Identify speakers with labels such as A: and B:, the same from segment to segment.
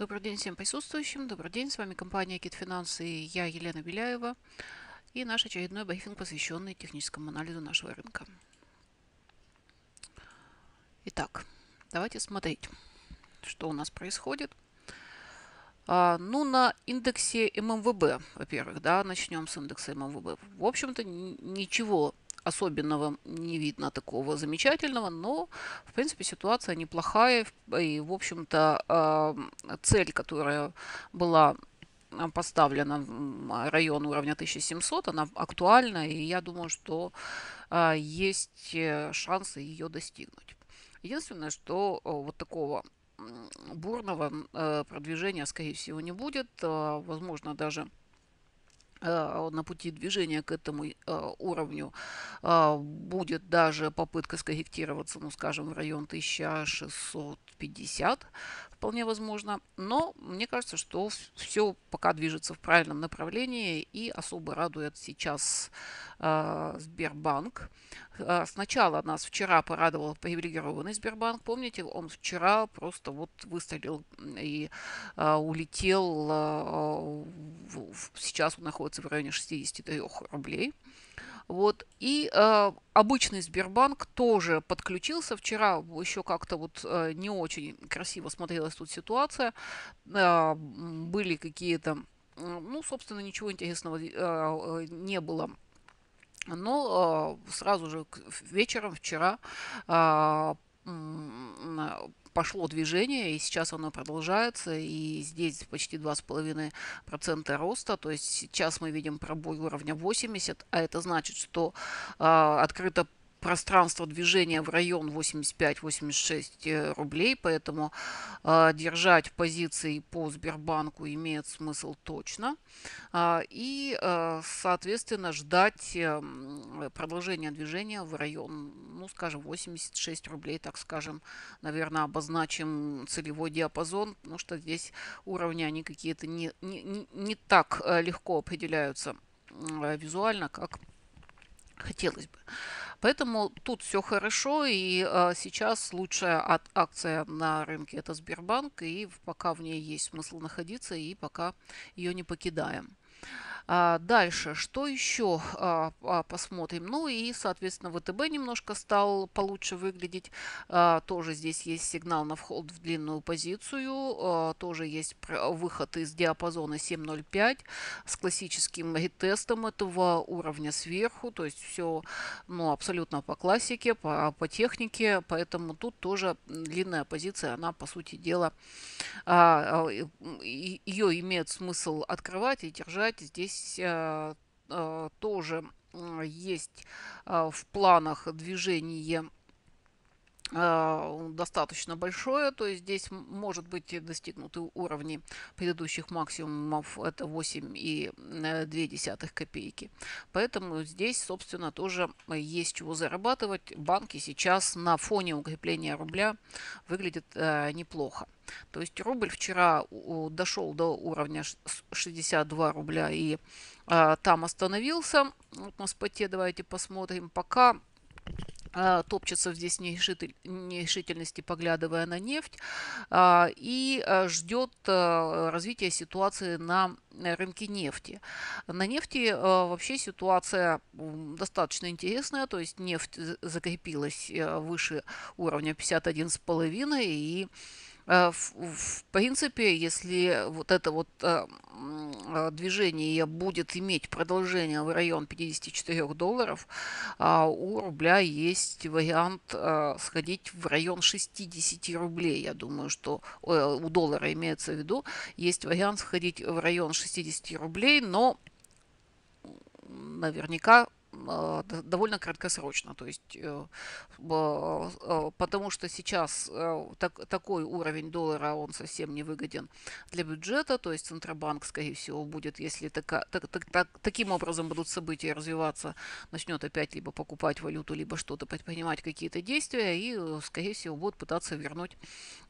A: Добрый день всем присутствующим. Добрый день. С вами компания Кит Финансы. я, Елена Беляева. И наш очередной брифинг, посвященный техническому анализу нашего рынка. Итак, давайте смотреть, что у нас происходит. А, ну, на индексе ММВБ, во-первых, да, начнем с индекса ММВБ. В общем-то, ничего особенного не видно такого замечательного, но, в принципе, ситуация неплохая. И, в общем-то, а, цель, которая была а, поставлена район уровня 1700, она актуальна, и я думаю, что а, есть э, шансы ее достигнуть. Единственное, что э, вот такого бурного э, продвижения, скорее всего, не будет. Возможно, даже а, на пути движения к этому а, уровню а, будет даже попытка скорректироваться, ну, скажем, в район 1600 50, вполне возможно. Но мне кажется, что все пока движется в правильном направлении и особо радует сейчас э, Сбербанк. Э, сначала нас вчера порадовал привилегированный Сбербанк. Помните, он вчера просто вот выстрелил и э, улетел. Э, в, сейчас он находится в районе 63 рублей. Вот. И э, обычный Сбербанк тоже подключился. Вчера еще как-то вот э, не очень красиво смотрелась тут ситуация. Э, были какие-то, ну, собственно, ничего интересного э, э не было. Но э, сразу же вечером вчера э, пошло движение, и сейчас оно продолжается, и здесь почти 2,5% роста, то есть сейчас мы видим пробой уровня 80, а это значит, что э, открыто пространство движения в район 85-86 э, рублей, поэтому э, держать позиции по Сбербанку имеет смысл точно. А, и, э, соответственно, ждать продолжения движения в район, ну, скажем, 86 рублей, так скажем, наверное, обозначим целевой диапазон, потому что здесь уровни, они какие-то не, не, не так легко определяются визуально, как хотелось бы. Поэтому тут все хорошо, и э, сейчас лучшая акция на рынке это Сбербанк, и пока в ней есть смысл находиться, и пока ее не покидаем. А, дальше, что еще а, а, посмотрим? Ну и, соответственно, ВТБ немножко стал получше выглядеть. Тоже здесь есть сигнал на вход в длинную позицию. Тоже есть выход из диапазона 7.05 с классическим тестом этого уровня сверху. То есть все ну, абсолютно по классике, по, по технике. Поэтому тут тоже длинная позиция, она, по сути дела, ее имеет смысл открывать и держать здесь здесь э, э, тоже есть э, в планах движение а, достаточно большое, то есть здесь может быть достигнуты уровни предыдущих максимумов, это 8,2 э, копейки. Поэтому здесь, собственно, тоже э, есть чего зарабатывать. Банки сейчас на фоне укрепления рубля выглядят э, неплохо. То есть рубль вчера дошел до уровня 62 рубля и а, там остановился. Вот Моспоте давайте посмотрим. Пока а, топчется в здесь нерешительности, поглядывая на нефть, а, и а, ждет развития ситуации на рынке нефти. На нефти вообще ситуация достаточно интересная, то есть нефть закрепилась э, выше уровня 51,5 и Э, в принципе, если вот это вот э, э, движение будет иметь продолжение в район 54 долларов, а у рубля есть вариант сходить в район 60 рублей. Я думаю, что у доллара имеется в виду, есть вариант сходить в район 60 рублей, но наверняка а, довольно краткосрочно. То есть, э, э, потому что сейчас э, так, такой уровень доллара, он совсем не выгоден для бюджета, то есть Центробанк, скорее всего, будет, если така, так, так, так, таким образом будут события развиваться, начнет опять либо покупать валюту, либо что-то предпринимать, какие-то действия, и, скорее всего, будут пытаться вернуть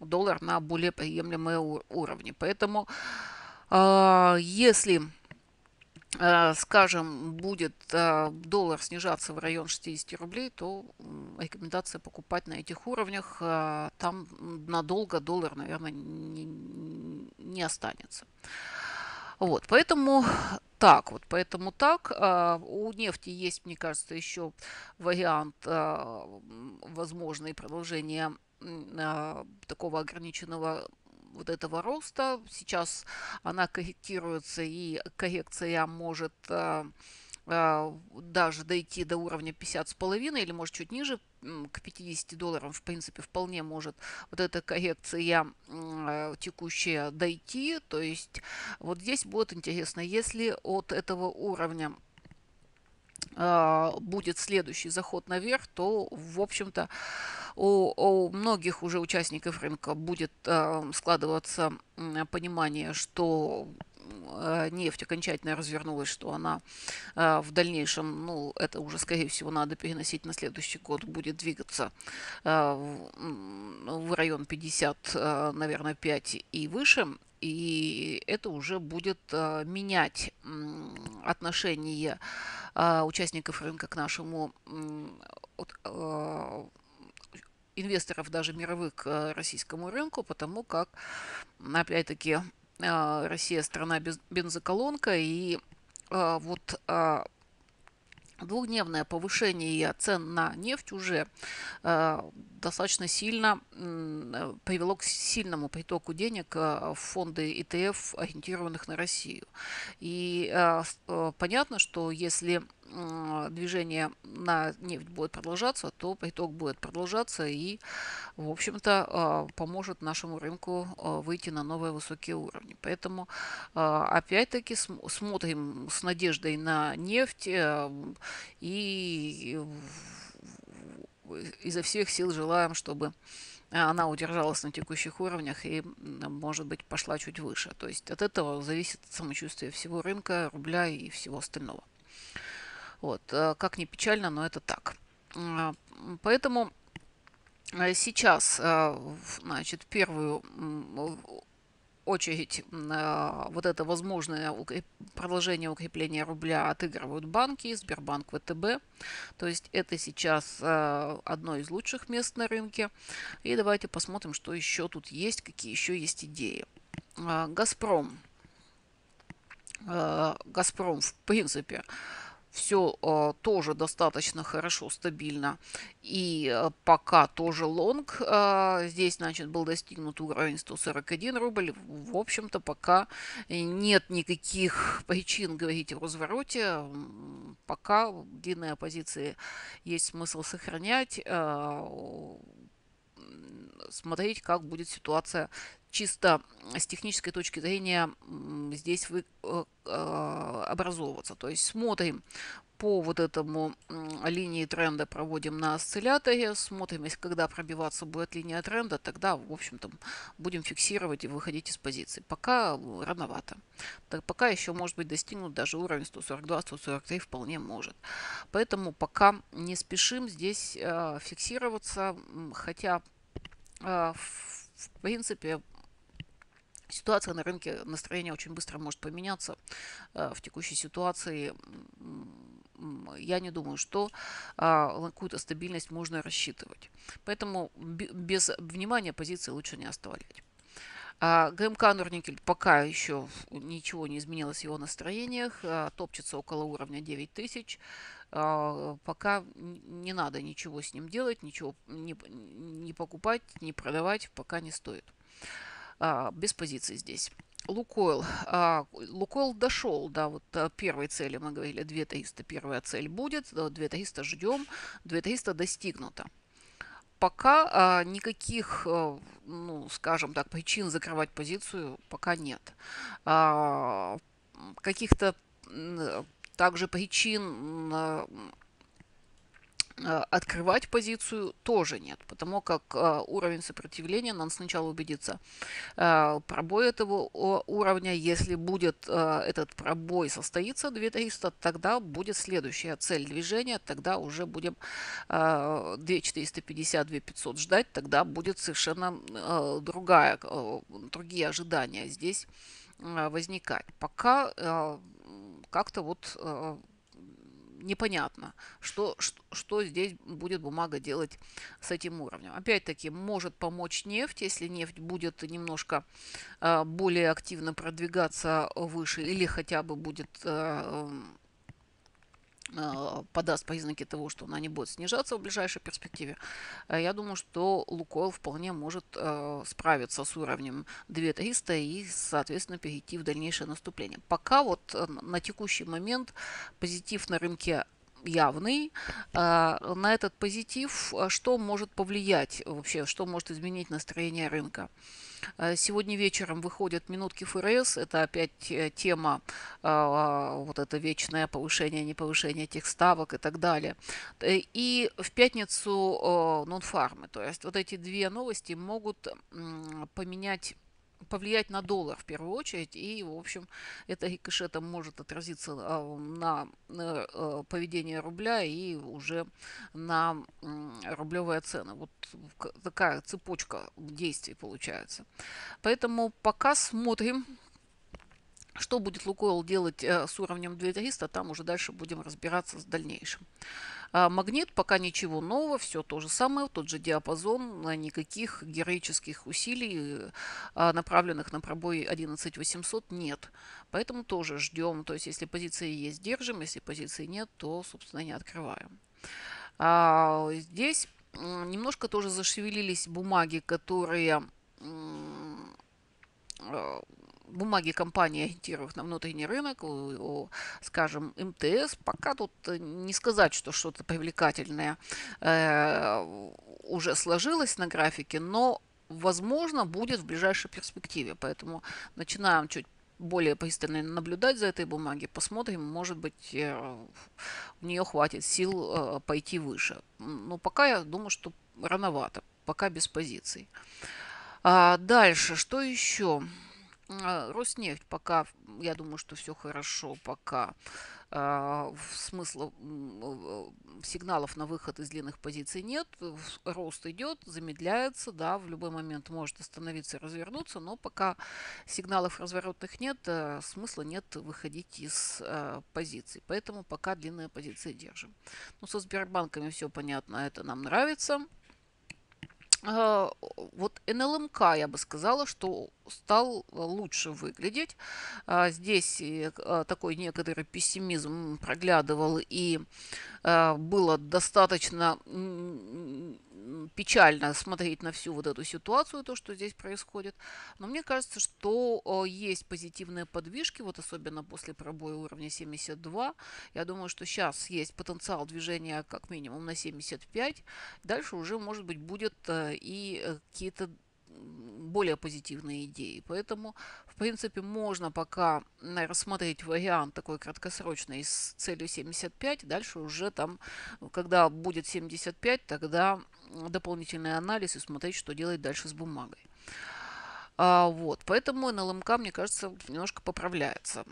A: доллар на более приемлемые уровни. Поэтому, а, если Э, скажем, будет э, доллар снижаться в район 60 рублей, то рекомендация покупать на этих уровнях. Э, там надолго доллар, наверное, не, останется. Вот, поэтому так вот, поэтому так. У нефти есть, мне кажется, еще вариант, возможное продолжения такого ограниченного вот этого роста. Сейчас она корректируется, и коррекция может э, э, даже дойти до уровня 50,5 или может чуть ниже, к 50 долларам, в принципе, вполне может вот эта коррекция э, текущая дойти. То есть вот здесь будет интересно, если от этого уровня а, будет следующий заход наверх, то, в общем-то, у, у многих уже участников рынка будет а, складываться понимание, что а, нефть окончательно развернулась, что она в дальнейшем, ну, это уже, скорее всего, надо переносить на следующий год, будет двигаться в район 50, наверное, 5 и выше и это уже будет э, менять отношение а, участников рынка к нашему а, инвесторов даже мировых к российскому рынку, потому как, опять-таки, а, Россия страна бензоколонка, и вот Двухдневное повышение цен на нефть уже э, достаточно сильно привело к сильному притоку денег э, в фонды ETF, ориентированных на Россию. И э, понятно, что если движение на нефть будет продолжаться, то приток будет продолжаться и, в общем-то, а, поможет нашему рынку а, выйти на новые высокие уровни. Поэтому, а, опять-таки, смотрим с надеждой на нефть и изо всех сил желаем, чтобы она удержалась на текущих уровнях и, может быть, пошла чуть выше. То есть от этого зависит самочувствие всего рынка, рубля и всего остального. Вот, э, как ни печально, но это так. Поэтому э, сейчас, э, значит, первую очередь вот это возможное продолжение укрепления рубля отыгрывают банки, Сбербанк, ВТБ. То есть это сейчас одно из лучших мест на рынке. И давайте посмотрим, что еще тут есть, какие еще есть идеи. Газпром. Газпром, в принципе, все а, тоже достаточно хорошо, стабильно. И э, пока тоже лонг. А, здесь, значит, был достигнут уровень 141 рубль. В общем-то, пока нет никаких причин говорить о развороте. Пока длинные оппозиции есть смысл сохранять. А, смотреть, как будет ситуация чисто с технической точки зрения здесь вы, э, э, образовываться. То есть смотрим по вот этому линии тренда проводим на осцилляторе, смотрим, если когда пробиваться будет линия тренда, тогда, в общем-то, будем фиксировать и выходить из позиции. Пока рановато. Так пока еще может быть достигнут даже уровень 142-143 вполне может. Поэтому пока не спешим здесь э, фиксироваться, хотя а, в принципе, ситуация на рынке, настроение очень быстро может поменяться. А, в текущей ситуации я не думаю, что а, какую-то стабильность можно рассчитывать. Поэтому без внимания позиции лучше не оставлять. ГМК Норникель пока еще ничего не изменилось в его настроениях, топчется около уровня 9000. А, пока не надо ничего с ним делать, ничего не, не покупать, не продавать, пока не стоит. А, без позиций здесь. Лукойл. А, Лукойл дошел до да, вот э, первой цели, мы говорили, 2300 первая цель будет, 2300 э, ждем, 2300 достигнуто. Пока никаких, э, ну, скажем так, причин закрывать позицию пока нет. Каких-то также причин э, э, открывать позицию тоже нет, потому как э, уровень сопротивления, нам сначала убедиться, пробой этого уровня, если будет этот пробой состоится 2300, тогда будет следующая цель движения, тогда уже будем 2450, 2500 ждать, тогда будет совершенно другая, другие ожидания здесь возникать. Пока как-то вот э, непонятно, что, что, что здесь будет бумага делать с этим уровнем. Опять-таки, может помочь нефть, если нефть будет немножко э, более активно продвигаться выше или хотя бы будет э, а, подаст признаки того, что она не будет снижаться в ближайшей перспективе, э, я думаю, что Лукойл вполне может э, справиться с уровнем 2300 и, соответственно, перейти в дальнейшее наступление. Пока вот э, на текущий момент позитив на рынке явный. А, на этот позитив а, что может повлиять э, вообще, что может изменить настроение рынка? Э, сегодня вечером выходят минутки ФРС. Это опять э, тема, а, вот это вечное повышение, не повышение тех ставок и так далее. И в пятницу нонфармы. То есть вот эти две новости могут поменять повлиять на доллар в первую очередь, и, в общем, это рикошетом может отразиться а, на э, э, поведение рубля и уже на рублевые цены. Вот такая цепочка действий получается. Поэтому пока смотрим, что будет Лукойл делать э, с уровнем 2300, там уже дальше будем разбираться с дальнейшим. А, магнит пока ничего нового, все то же самое, тот же диапазон, э, никаких героических усилий, э, направленных на пробой 11800 нет. Поэтому тоже ждем, то есть если позиции есть, держим, если позиции нет, то, собственно, не открываем. А здесь немножко тоже зашевелились бумаги, которые бумаги компании ориентированных на внутренний рынок, скажем, МТС, пока тут э, не сказать, что что-то привлекательное э, уже сложилось на графике, но возможно будет в ближайшей перспективе. Поэтому начинаем чуть более пристально наблюдать за этой бумагой, посмотрим, может быть, у э, нее хватит сил пойти выше. Но пока я думаю, что рановато, пока без позиций. А дальше, что еще? А, Роснефть пока, я думаю, что все хорошо, пока а, В смысле э, сигналов на выход из длинных позиций нет. Рост идет, замедляется, да, в любой момент может остановиться развернуться, но пока сигналов разворотных нет, э, смысла нет выходить из э, позиций. Поэтому пока длинные позиции держим. Ну, со Сбербанками все понятно, это нам нравится. Э, вот НЛМК, я бы сказала, что стал лучше выглядеть. А, здесь э, э, такой некоторый пессимизм проглядывал, и было достаточно печально смотреть на всю вот эту ситуацию, то, что здесь происходит. Но мне кажется, что есть позитивные подвижки, вот особенно после пробоя уровня 72. Я думаю, что сейчас есть потенциал движения как минимум на 75. Дальше уже, может быть, будет Э, и э, какие-то более позитивные идеи. Поэтому, в принципе, можно пока рассмотреть вариант такой краткосрочный с целью 75. Дальше уже там, когда будет 75, тогда дополнительный анализ и смотреть, что делать дальше с бумагой. А, вот, поэтому НЛМК, мне кажется, немножко поправляется.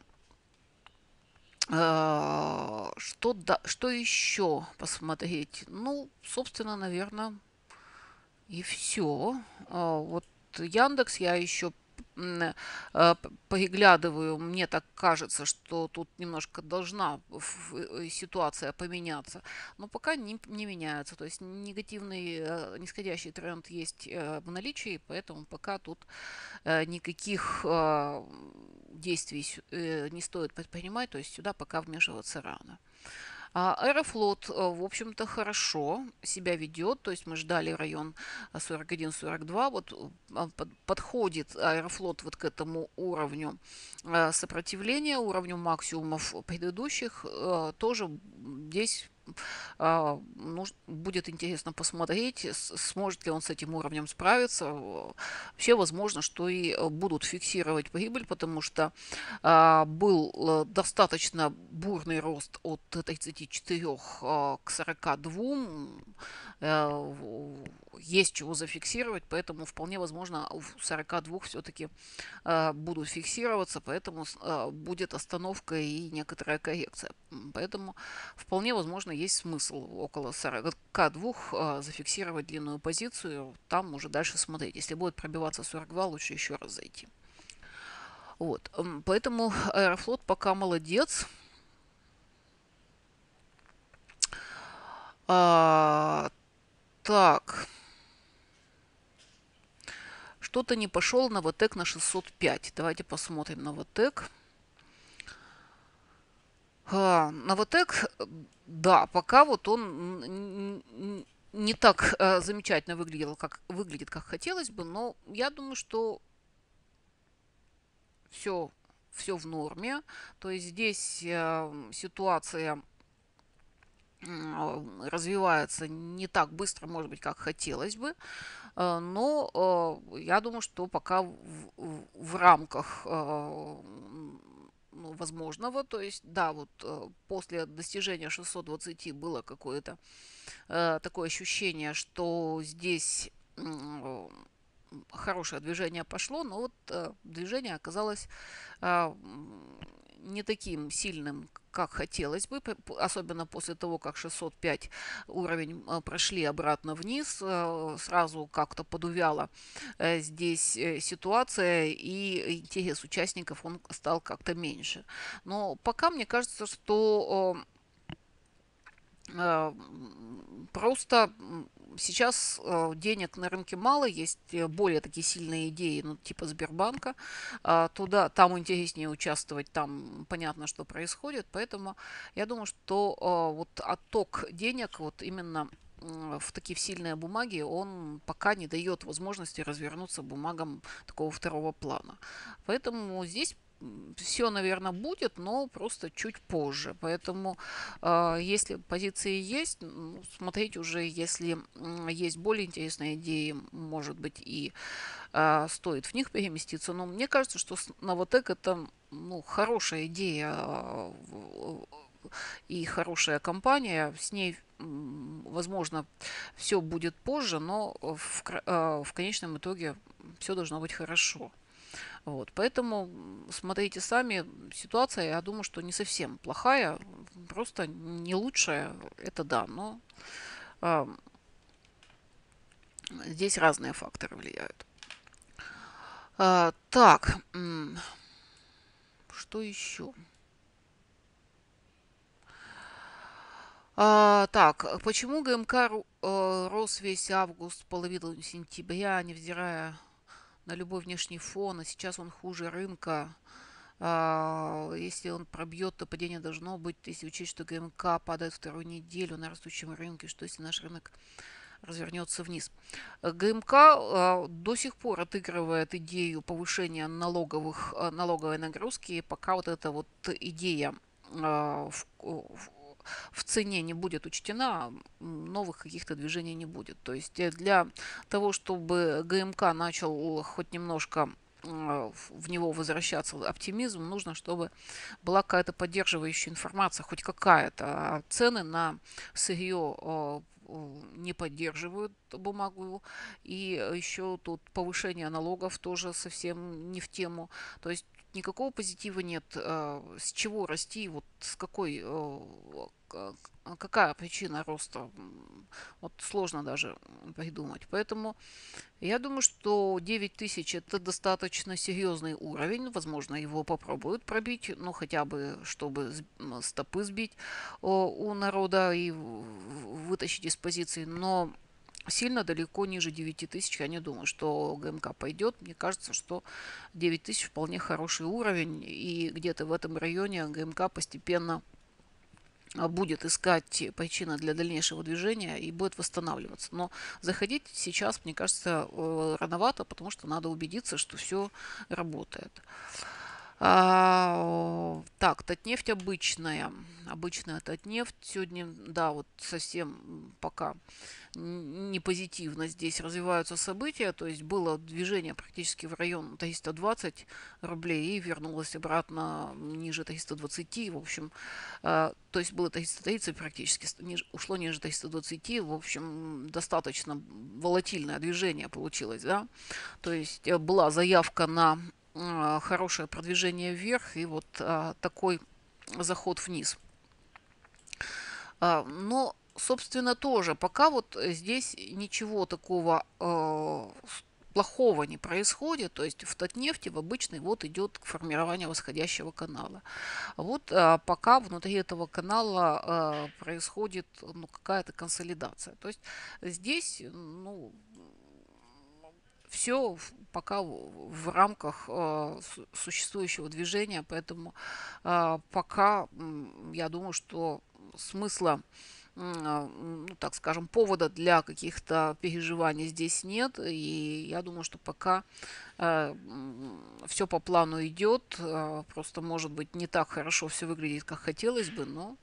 A: А, что, да, что еще посмотреть? Ну, собственно, наверное, и все. А, вот Яндекс я еще а, поглядываю, мне так кажется, что тут немножко должна э, ситуация поменяться, но пока не, не меняется. То есть негативный, а, нисходящий тренд есть э, в наличии, поэтому пока тут э, никаких действий не стоит предпринимать, то есть сюда пока вмешиваться рано. А, Аэрофлот, э, в общем-то, хорошо себя ведет, то есть мы ждали район 41-42, э, вот э, подходит Аэрофлот вот к этому уровню сопротивления, уровню максимумов предыдущих, тоже здесь а, будет интересно посмотреть, сможет ли он с этим уровнем справиться. Все возможно, что и э, будут фиксировать прибыль, потому что а, был э, достаточно бурный рост от 34 а, к 42 есть чего зафиксировать, поэтому вполне возможно а, в 42 все-таки а, будут фиксироваться, поэтому а, будет остановка и некоторая коррекция. Поэтому вполне возможно есть смысл около 42 зафиксировать длинную позицию, там уже дальше смотреть. Если будет пробиваться 42, лучше еще раз зайти. Вот. Поэтому Аэрофлот пока молодец. А, так. Что-то не пошел Новотек на 605. Давайте посмотрим Новотек. А, Новотек, да, пока вот он не так э, замечательно выглядел, как, выглядит, как хотелось бы, но я думаю, что все, все в норме. То есть здесь э, ситуация развивается не так быстро, может быть, как хотелось бы. Э, но э, я думаю, что пока в, в, в рамках эм, ну, возможного. То есть, да, вот э, после достижения 620 было какое-то такое ощущение, что здесь хорошее движение пошло, но вот движение оказалось не таким сильным, как хотелось бы, особенно после того, как 605 уровень э, прошли обратно вниз, э, сразу как-то подувяла э, здесь ситуация, и интерес участников он стал как-то меньше. Но пока мне кажется, что просто сейчас э, денег на рынке мало, есть э, более такие сильные идеи, ну, типа Сбербанка. А, туда, там интереснее участвовать, там понятно, что происходит. Поэтому я думаю, что э, вот отток денег вот именно в такие сильные бумаги, он пока не дает возможности развернуться бумагам такого второго плана. Поэтому здесь все, наверное, будет, но просто чуть позже. Поэтому, а, если позиции есть, ну, смотреть уже, если есть более интересные идеи, может быть, и а, стоит в них переместиться. Но мне кажется, что Новотек – это ну, хорошая идея а, и хорошая компания. С ней, возможно, все будет позже, но в, в конечном итоге все должно быть хорошо. Вот, поэтому смотрите сами, ситуация, я думаю, что не совсем плохая, просто не лучшая, это да, но э, здесь разные факторы влияют. Э, так, что еще? А, так, почему ГМК э, рос весь август, половину сентября, невзирая на любой внешний фон, а сейчас он хуже рынка. А, если он пробьет, то падение должно быть, если учесть, что ГМК падает вторую неделю на растущем рынке, что если наш рынок развернется вниз. ГМК а, до сих пор отыгрывает идею повышения налоговых, а, налоговой нагрузки, пока вот эта вот идея в цене не будет учтена, новых каких-то движений не будет. То есть э, для того, чтобы ГМК начал хоть немножко э, в него возвращаться оптимизм, нужно, чтобы была какая-то поддерживающая информация, хоть какая-то. А цены на сырье э, не поддерживают бумагу. И еще тут повышение налогов тоже совсем не в тему. То есть никакого позитива нет. А, с чего расти? Вот с какой э, а, какая причина роста? Вот сложно даже придумать. Поэтому я думаю, что 9 тысяч это достаточно серьезный уровень. Возможно, его попробуют пробить, ну хотя бы, чтобы стопы сбить э, у народа и вытащить из позиции. Но сильно далеко ниже 9 тысяч. Я не думаю, что ГМК пойдет. Мне кажется, что 9 тысяч вполне хороший уровень. И где-то в этом районе ГМК постепенно а, будет искать причины для дальнейшего движения и будет восстанавливаться. Но заходить сейчас, мне кажется, э, рановато, потому что надо убедиться, что все работает. А, так, Татнефть обычная. Обычная Татнефть. Сегодня, да, вот совсем пока не позитивно здесь развиваются события. То есть было движение практически в район 320 рублей и вернулось обратно ниже 320. В общем, а, то есть было 330 практически, ушло ниже 320. В общем, достаточно волатильное движение получилось, да. То есть э, была заявка на а, хорошее продвижение вверх и вот а, такой заход вниз. А, но, собственно, тоже пока вот здесь ничего такого плохого не происходит, то есть в Татнефти в обычный вот идет к формированию восходящего канала. Вот а, пока внутри этого канала а, происходит ну, какая-то консолидация. То есть здесь ну, все пока в рамках а, существующего движения, поэтому а, пока я думаю, что смысла а, ну, так скажем, повода для каких-то переживаний здесь нет. И я думаю, что пока э, все по плану идет. Э, просто, может быть, не так хорошо все выглядит, как хотелось бы, но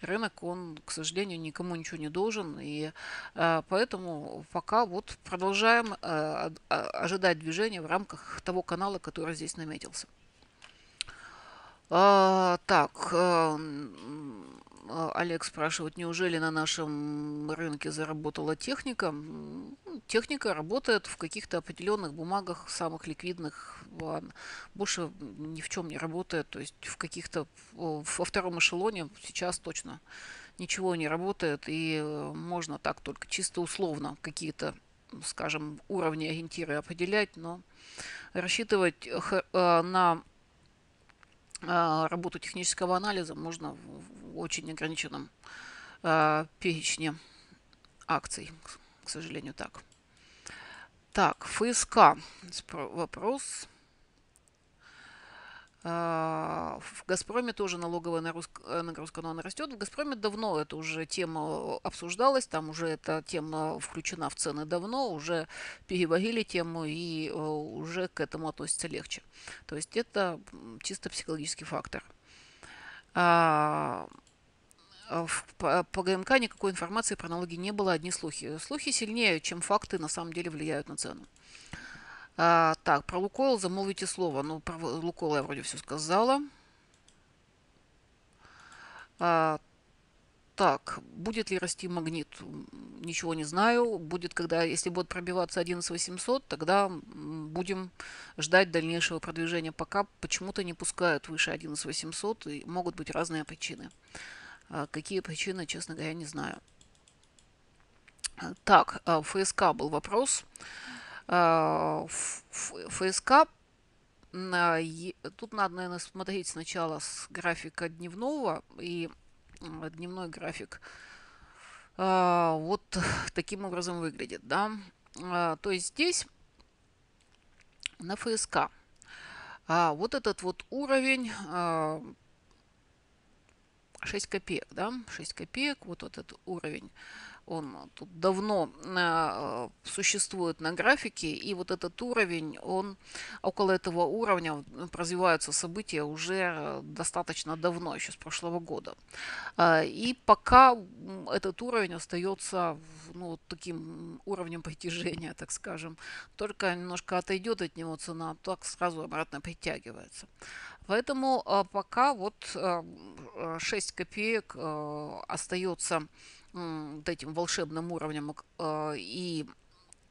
A: рынок, он, к сожалению, никому ничего не должен. И э, поэтому пока вот продолжаем ожидать движения в рамках того канала, который здесь наметился. А, так, а, Олег спрашивает, неужели на нашем рынке заработала техника? Ну, техника работает в каких-то определенных бумагах, самых ликвидных. Больше ни в чем не работает. То есть в каких-то во втором эшелоне сейчас точно ничего не работает. И э, можно так только чисто условно какие-то ну, скажем, уровни ориентиры определять, но рассчитывать э, на а, работу технического анализа можно очень ограниченном э, перечне акций. К сожалению, так. Так, ФСК. Вопрос. Э, в «Газпроме» тоже налоговая э, нагрузка, но она растет. В «Газпроме» давно эта уже тема э, обсуждалась, там уже эта тема включена в цены давно, уже переварили тему и уже к этому относится легче. То есть это чисто психологический фактор. А, Э, по ГМК никакой информации про налоги не было, одни слухи. Слухи сильнее, чем факты на самом деле влияют на цену. А, так, про Лукойл замолвите слово. Ну, про Лукойл я вроде все сказала. А, так, будет ли расти магнит? Ничего не знаю. Будет, когда, если будет пробиваться 11800, тогда будем ждать дальнейшего продвижения. Пока почему-то не пускают выше 11800, и могут быть разные причины. А, какие причины, честно говоря, не знаю. А, так, а, ФСК был вопрос. ФСК Тут надо, наверное, смотреть сначала с графика дневного и дневной график вот таким образом выглядит, да. То есть здесь на ФСК вот этот вот уровень 6 копеек, да, 6 копеек, вот этот уровень он э, тут давно э, существует на графике, и вот этот уровень, он около этого уровня развиваются события уже э, достаточно давно, еще с прошлого года. И пока этот уровень остается ну, таким уровнем притяжения, так скажем, только немножко отойдет от него цена, так сразу обратно притягивается. Поэтому пока вот 6 копеек остается этим волшебным уровнем э, и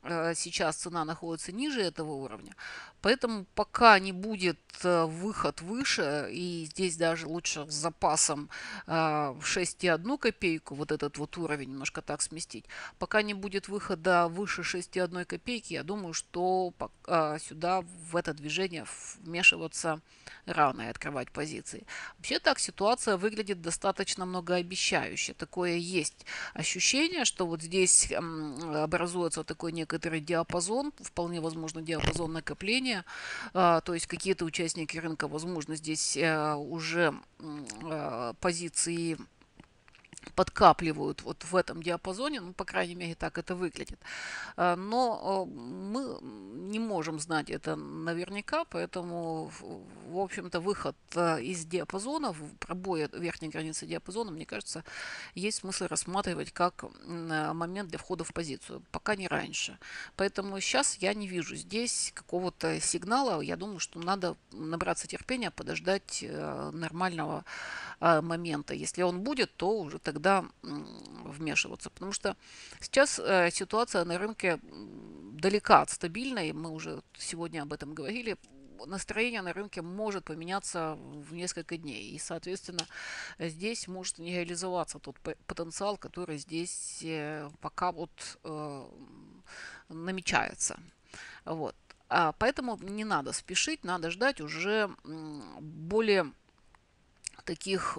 A: Э, сейчас цена находится ниже этого уровня. Поэтому пока не будет э, выход выше, и здесь даже лучше с запасом э, в 6,1 копейку, вот этот вот уровень немножко так сместить, пока не будет выхода выше 6,1 копейки, я думаю, что сюда в это движение вмешиваться рано и открывать позиции. Вообще так ситуация выглядит достаточно многообещающе. Такое есть ощущение, что вот здесь образуется такой некий некоторый диапазон, вполне возможно диапазон накопления, а, то есть какие-то участники рынка, возможно, здесь э, уже э, позиции подкапливают вот в этом диапазоне, ну, по крайней мере, так это выглядит. Э, но э, мы не можем знать это наверняка, поэтому, в общем-то, выход э, из диапазона, пробоя верхней границы диапазона, мне кажется, есть смысл рассматривать как момент для входа в позицию, пока не раньше. Поэтому сейчас я не вижу здесь какого-то сигнала, я думаю, что надо набраться терпения, подождать нормального момента. Если он будет, то уже тогда тогда вмешиваться. Потому что сейчас э, ситуация на рынке далека от стабильной, мы уже сегодня об этом говорили, настроение на рынке может поменяться в несколько дней. И, соответственно, здесь может не реализоваться тот потенциал, который здесь э, пока вот э, намечается. Вот. А поэтому не надо спешить, надо ждать уже более таких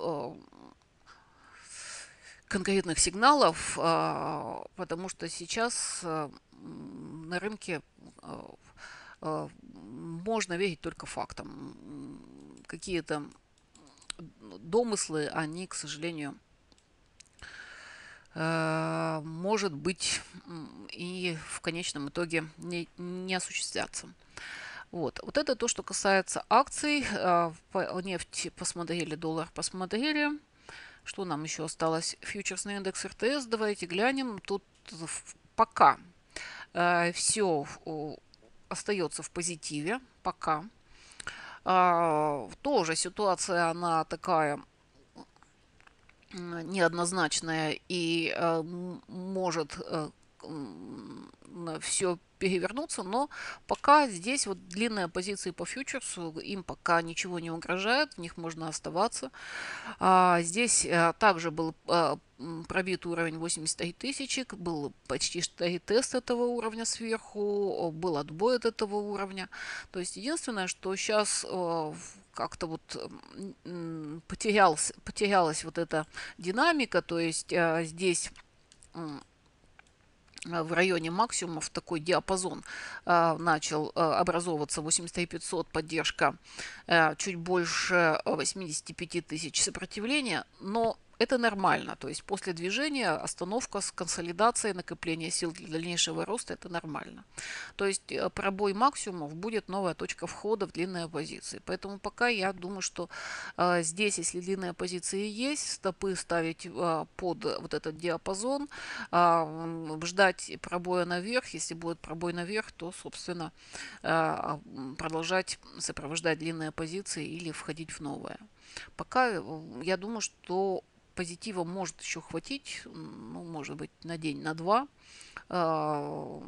A: конкретных сигналов, а, потому что сейчас а, на рынке а, можно верить только фактам. Какие-то домыслы, они, к сожалению, может быть и в конечном итоге не, не осуществятся. Вот. вот это то, что касается акций. Нефть посмотрели, доллар посмотрели. Что нам еще осталось? Фьючерсный индекс РТС. Давайте глянем. Тут пока э, все остается в позитиве. Пока. Э, тоже ситуация, она такая неоднозначная и э, может все перевернуться, но пока здесь вот длинные позиции по фьючерсу, им пока ничего не угрожает, в них можно оставаться. А, здесь э, также был э, пробит уровень 83 тысячи, был почти что и тест этого уровня сверху, был отбой от этого уровня. То есть единственное, что сейчас как-то вот потерялась, потерялась вот эта динамика, то есть э, здесь Э, в районе максимумов такой диапазон э, начал э, образовываться 8500 поддержка чуть больше 85 тысяч сопротивления но это нормально. То есть после движения остановка с консолидацией накопления сил для дальнейшего роста это нормально. То есть э, пробой максимумов будет новая точка входа в длинные позиции. Поэтому пока я думаю, что э, здесь, если длинные позиции есть, стопы ставить э, под вот этот диапазон, ждать пробоя наверх. Если будет пробой наверх, то, собственно, продолжать сопровождать длинные позиции или входить в новое. Пока я думаю, что позитива может еще хватить, ну, может быть, на день, на два. А,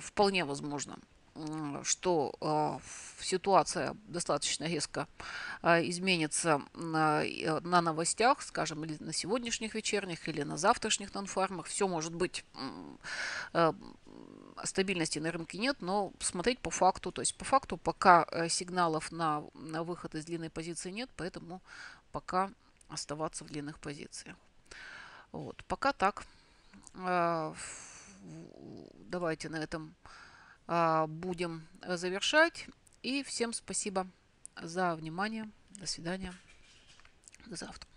A: вполне возможно, что а, ситуация достаточно резко а, изменится на, новостях, скажем, или на сегодняшних вечерних, или на завтрашних нонфармах. Все может быть стабильности на рынке нет, но смотреть по факту. То есть по факту пока э, сигналов на, на выход из длинной позиции нет, поэтому пока оставаться в длинных позициях. Вот, пока так. А, давайте на этом а, будем завершать. И всем спасибо за внимание. До свидания. До завтра.